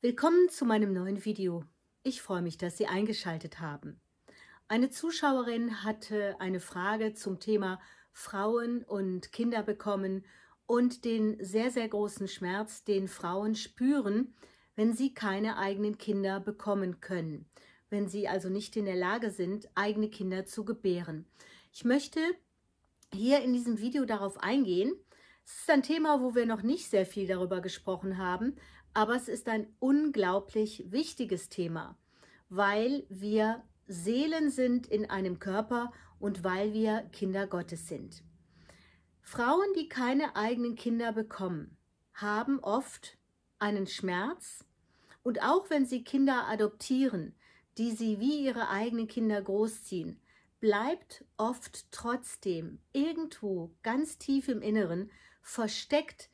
Willkommen zu meinem neuen Video. Ich freue mich, dass Sie eingeschaltet haben. Eine Zuschauerin hatte eine Frage zum Thema Frauen und Kinder bekommen und den sehr, sehr großen Schmerz, den Frauen spüren, wenn sie keine eigenen Kinder bekommen können, wenn sie also nicht in der Lage sind, eigene Kinder zu gebären. Ich möchte hier in diesem Video darauf eingehen. Es ist ein Thema, wo wir noch nicht sehr viel darüber gesprochen haben, aber es ist ein unglaublich wichtiges Thema, weil wir Seelen sind in einem Körper und weil wir Kinder Gottes sind. Frauen, die keine eigenen Kinder bekommen, haben oft einen Schmerz und auch wenn sie Kinder adoptieren, die sie wie ihre eigenen Kinder großziehen, bleibt oft trotzdem irgendwo ganz tief im Inneren versteckt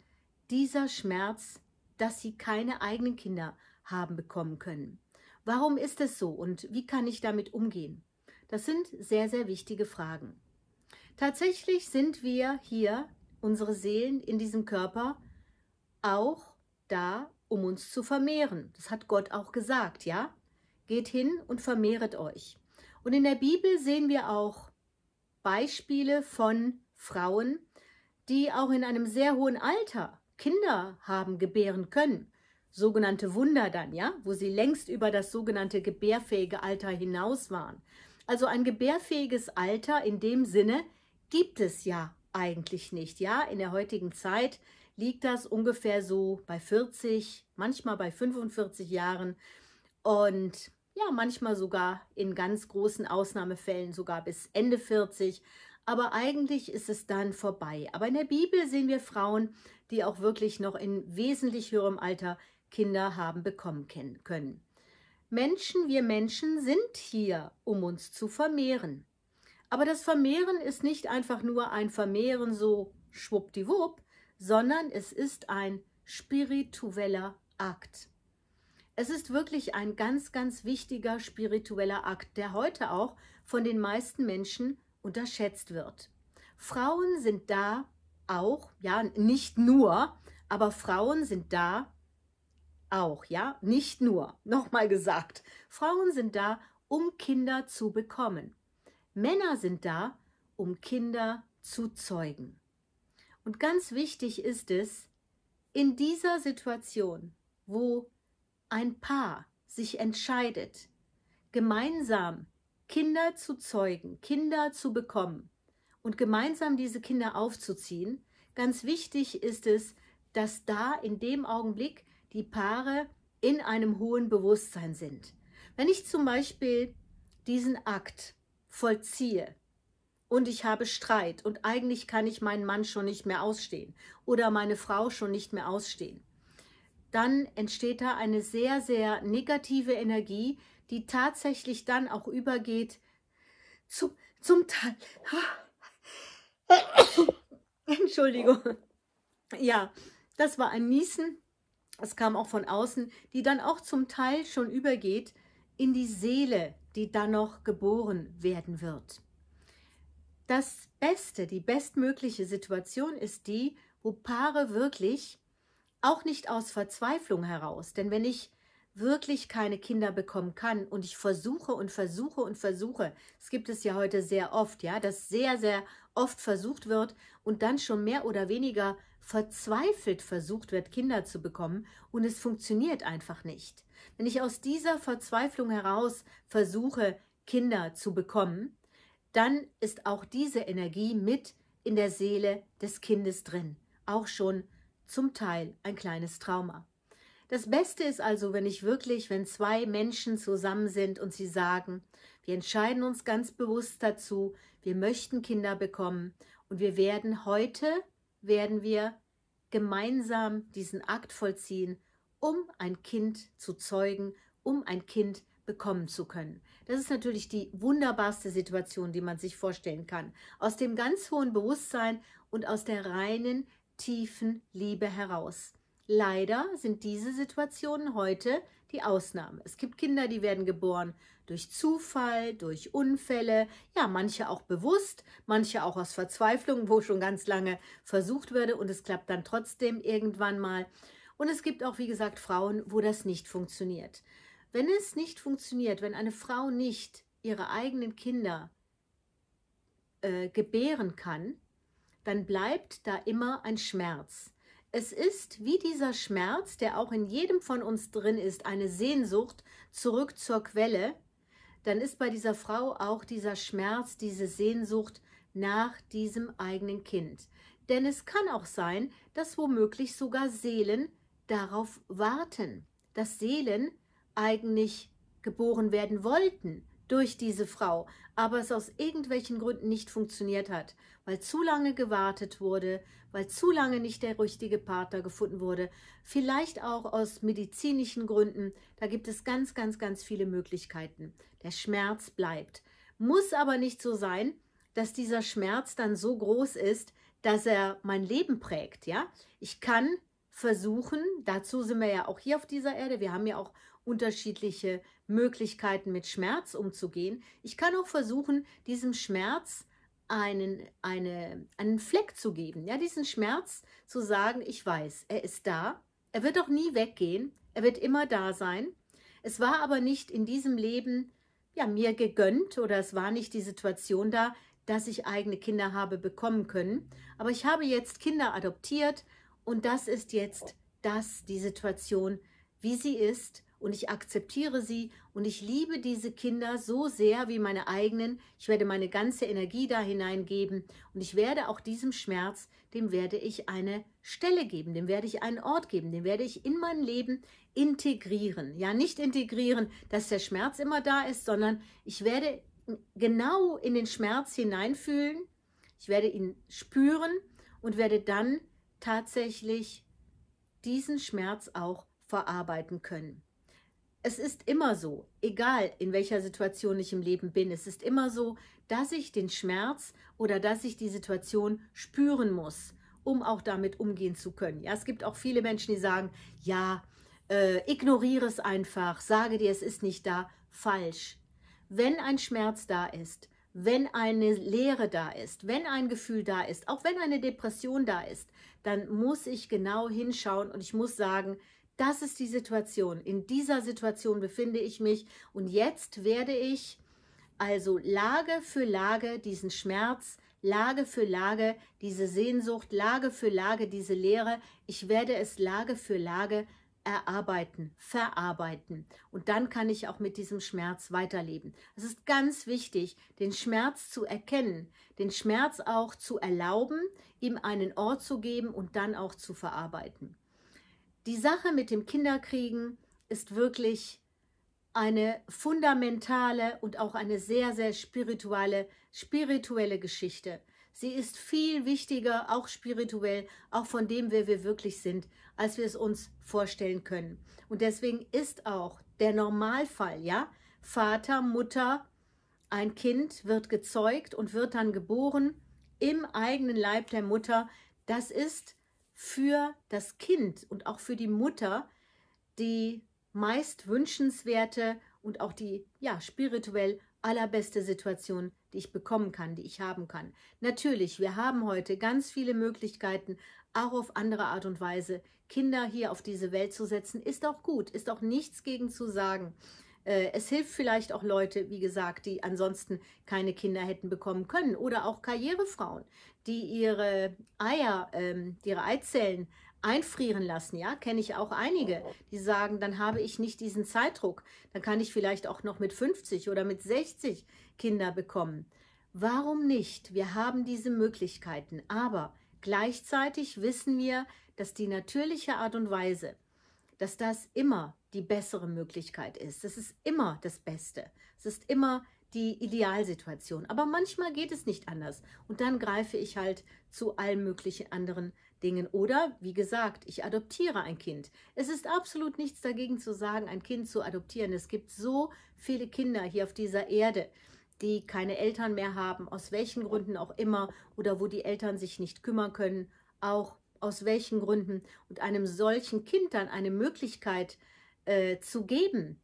dieser Schmerz dass sie keine eigenen Kinder haben bekommen können. Warum ist es so und wie kann ich damit umgehen? Das sind sehr, sehr wichtige Fragen. Tatsächlich sind wir hier, unsere Seelen in diesem Körper, auch da, um uns zu vermehren. Das hat Gott auch gesagt, ja? Geht hin und vermehret euch. Und in der Bibel sehen wir auch Beispiele von Frauen, die auch in einem sehr hohen Alter Kinder haben gebären können, sogenannte Wunder dann, ja, wo sie längst über das sogenannte gebärfähige Alter hinaus waren. Also ein gebärfähiges Alter in dem Sinne gibt es ja eigentlich nicht, ja, in der heutigen Zeit liegt das ungefähr so bei 40, manchmal bei 45 Jahren und ja, manchmal sogar in ganz großen Ausnahmefällen sogar bis Ende 40 aber eigentlich ist es dann vorbei. Aber in der Bibel sehen wir Frauen, die auch wirklich noch in wesentlich höherem Alter Kinder haben bekommen können. Menschen, wir Menschen sind hier, um uns zu vermehren. Aber das Vermehren ist nicht einfach nur ein Vermehren so schwuppdiwupp, sondern es ist ein spiritueller Akt. Es ist wirklich ein ganz, ganz wichtiger spiritueller Akt, der heute auch von den meisten Menschen unterschätzt wird. Frauen sind da auch, ja, nicht nur, aber Frauen sind da auch, ja, nicht nur. Nochmal gesagt, Frauen sind da, um Kinder zu bekommen. Männer sind da, um Kinder zu zeugen. Und ganz wichtig ist es, in dieser Situation, wo ein Paar sich entscheidet, gemeinsam Kinder zu zeugen, Kinder zu bekommen und gemeinsam diese Kinder aufzuziehen. Ganz wichtig ist es, dass da in dem Augenblick die Paare in einem hohen Bewusstsein sind. Wenn ich zum Beispiel diesen Akt vollziehe und ich habe Streit und eigentlich kann ich meinen Mann schon nicht mehr ausstehen oder meine Frau schon nicht mehr ausstehen, dann entsteht da eine sehr, sehr negative Energie, die tatsächlich dann auch übergeht zum, zum Teil. Entschuldigung. Ja, das war ein Niesen. Es kam auch von außen, die dann auch zum Teil schon übergeht in die Seele, die dann noch geboren werden wird. Das Beste, die bestmögliche Situation ist die, wo Paare wirklich auch nicht aus Verzweiflung heraus, denn wenn ich wirklich keine Kinder bekommen kann und ich versuche und versuche und versuche, es gibt es ja heute sehr oft, ja, dass sehr, sehr oft versucht wird und dann schon mehr oder weniger verzweifelt versucht wird, Kinder zu bekommen und es funktioniert einfach nicht. Wenn ich aus dieser Verzweiflung heraus versuche, Kinder zu bekommen, dann ist auch diese Energie mit in der Seele des Kindes drin, auch schon zum Teil ein kleines Trauma. Das Beste ist also, wenn ich wirklich, wenn zwei Menschen zusammen sind und sie sagen, wir entscheiden uns ganz bewusst dazu, wir möchten Kinder bekommen und wir werden heute, werden wir gemeinsam diesen Akt vollziehen, um ein Kind zu zeugen, um ein Kind bekommen zu können. Das ist natürlich die wunderbarste Situation, die man sich vorstellen kann. Aus dem ganz hohen Bewusstsein und aus der reinen, tiefen Liebe heraus. Leider sind diese Situationen heute die Ausnahme. Es gibt Kinder, die werden geboren durch Zufall, durch Unfälle, ja, manche auch bewusst, manche auch aus Verzweiflung, wo schon ganz lange versucht würde und es klappt dann trotzdem irgendwann mal. Und es gibt auch, wie gesagt, Frauen, wo das nicht funktioniert. Wenn es nicht funktioniert, wenn eine Frau nicht ihre eigenen Kinder äh, gebären kann, dann bleibt da immer ein Schmerz. Es ist wie dieser Schmerz, der auch in jedem von uns drin ist, eine Sehnsucht zurück zur Quelle, dann ist bei dieser Frau auch dieser Schmerz, diese Sehnsucht nach diesem eigenen Kind. Denn es kann auch sein, dass womöglich sogar Seelen darauf warten, dass Seelen eigentlich geboren werden wollten, durch diese Frau, aber es aus irgendwelchen Gründen nicht funktioniert hat, weil zu lange gewartet wurde, weil zu lange nicht der richtige Partner gefunden wurde, vielleicht auch aus medizinischen Gründen, da gibt es ganz, ganz, ganz viele Möglichkeiten. Der Schmerz bleibt. Muss aber nicht so sein, dass dieser Schmerz dann so groß ist, dass er mein Leben prägt, ja? Ich kann versuchen, dazu sind wir ja auch hier auf dieser Erde, wir haben ja auch unterschiedliche Möglichkeiten mit Schmerz umzugehen. Ich kann auch versuchen, diesem Schmerz einen, eine, einen Fleck zu geben. Ja, diesen Schmerz zu sagen, ich weiß, er ist da, er wird auch nie weggehen, er wird immer da sein. Es war aber nicht in diesem Leben ja, mir gegönnt oder es war nicht die Situation da, dass ich eigene Kinder habe bekommen können. Aber ich habe jetzt Kinder adoptiert und das ist jetzt das, die Situation, wie sie ist und ich akzeptiere sie und ich liebe diese Kinder so sehr wie meine eigenen. Ich werde meine ganze Energie da hineingeben und ich werde auch diesem Schmerz, dem werde ich eine Stelle geben, dem werde ich einen Ort geben, den werde ich in mein Leben integrieren. Ja, nicht integrieren, dass der Schmerz immer da ist, sondern ich werde genau in den Schmerz hineinfühlen, ich werde ihn spüren und werde dann tatsächlich diesen Schmerz auch verarbeiten können es ist immer so, egal in welcher Situation ich im Leben bin, es ist immer so, dass ich den Schmerz oder dass ich die Situation spüren muss, um auch damit umgehen zu können. Ja, es gibt auch viele Menschen, die sagen, ja, äh, ignoriere es einfach, sage dir, es ist nicht da. Falsch. Wenn ein Schmerz da ist, wenn eine Leere da ist, wenn ein Gefühl da ist, auch wenn eine Depression da ist, dann muss ich genau hinschauen und ich muss sagen, das ist die Situation. In dieser Situation befinde ich mich und jetzt werde ich also Lage für Lage diesen Schmerz, Lage für Lage diese Sehnsucht, Lage für Lage diese Leere, ich werde es Lage für Lage erarbeiten, verarbeiten. Und dann kann ich auch mit diesem Schmerz weiterleben. Es ist ganz wichtig, den Schmerz zu erkennen, den Schmerz auch zu erlauben, ihm einen Ort zu geben und dann auch zu verarbeiten. Die Sache mit dem Kinderkriegen ist wirklich eine fundamentale und auch eine sehr, sehr spirituelle, spirituelle Geschichte. Sie ist viel wichtiger, auch spirituell, auch von dem, wer wir wirklich sind, als wir es uns vorstellen können. Und deswegen ist auch der Normalfall, ja, Vater, Mutter, ein Kind wird gezeugt und wird dann geboren im eigenen Leib der Mutter. Das ist für das Kind und auch für die Mutter die meist wünschenswerte und auch die ja, spirituell allerbeste Situation, die ich bekommen kann, die ich haben kann. Natürlich, wir haben heute ganz viele Möglichkeiten, auch auf andere Art und Weise Kinder hier auf diese Welt zu setzen, ist auch gut, ist auch nichts gegen zu sagen. Äh, es hilft vielleicht auch Leute, wie gesagt, die ansonsten keine Kinder hätten bekommen können oder auch Karrierefrauen, die ihre Eier, ähm, ihre Eizellen einfrieren lassen, ja, kenne ich auch einige, oh, oh. die sagen, dann habe ich nicht diesen Zeitdruck, dann kann ich vielleicht auch noch mit 50 oder mit 60 Kinder bekommen. Warum nicht? Wir haben diese Möglichkeiten, aber gleichzeitig wissen wir, dass die natürliche Art und Weise, dass das immer die bessere Möglichkeit ist. Das ist immer das Beste. Es ist immer die Idealsituation. Aber manchmal geht es nicht anders. Und dann greife ich halt zu allen möglichen anderen Dingen. Oder, wie gesagt, ich adoptiere ein Kind. Es ist absolut nichts dagegen zu sagen, ein Kind zu adoptieren. Es gibt so viele Kinder hier auf dieser Erde, die keine Eltern mehr haben, aus welchen Gründen auch immer, oder wo die Eltern sich nicht kümmern können, auch aus welchen Gründen. Und einem solchen Kind dann eine Möglichkeit äh, zu geben,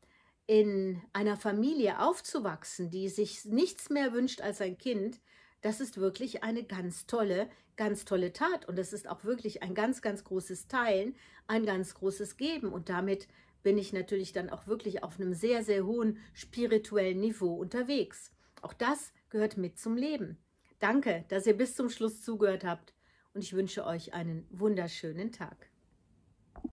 in einer Familie aufzuwachsen, die sich nichts mehr wünscht als ein Kind, das ist wirklich eine ganz tolle, ganz tolle Tat. Und das ist auch wirklich ein ganz, ganz großes Teilen, ein ganz großes Geben. Und damit bin ich natürlich dann auch wirklich auf einem sehr, sehr hohen spirituellen Niveau unterwegs. Auch das gehört mit zum Leben. Danke, dass ihr bis zum Schluss zugehört habt und ich wünsche euch einen wunderschönen Tag.